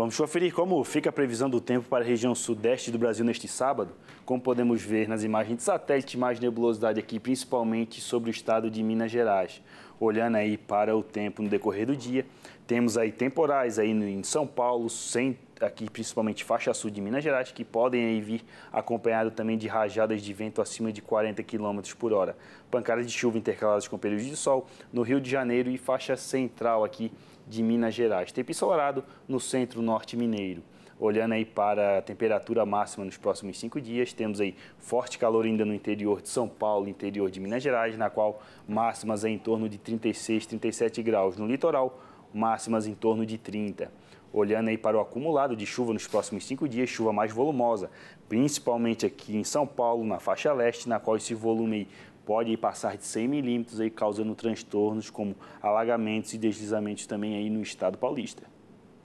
Vamos conferir como fica a previsão do tempo para a região sudeste do Brasil neste sábado. Como podemos ver nas imagens de satélite, mais nebulosidade aqui, principalmente sobre o estado de Minas Gerais olhando aí para o tempo no decorrer do dia. Temos aí temporais aí em São Paulo, sem, aqui principalmente faixa sul de Minas Gerais, que podem aí vir acompanhado também de rajadas de vento acima de 40 km por hora. Pancadas de chuva intercaladas com períodos de sol no Rio de Janeiro e faixa central aqui de Minas Gerais. Tempo ensolarado no centro-norte mineiro. Olhando aí para a temperatura máxima nos próximos cinco dias, temos aí forte calor ainda no interior de São Paulo, interior de Minas Gerais, na qual máximas é em torno de 36, 37 graus. No litoral, máximas em torno de 30. Olhando aí para o acumulado de chuva nos próximos cinco dias, chuva mais volumosa, principalmente aqui em São Paulo, na faixa leste, na qual esse volume pode passar de 100 milímetros, causando transtornos como alagamentos e deslizamentos também aí no estado paulista.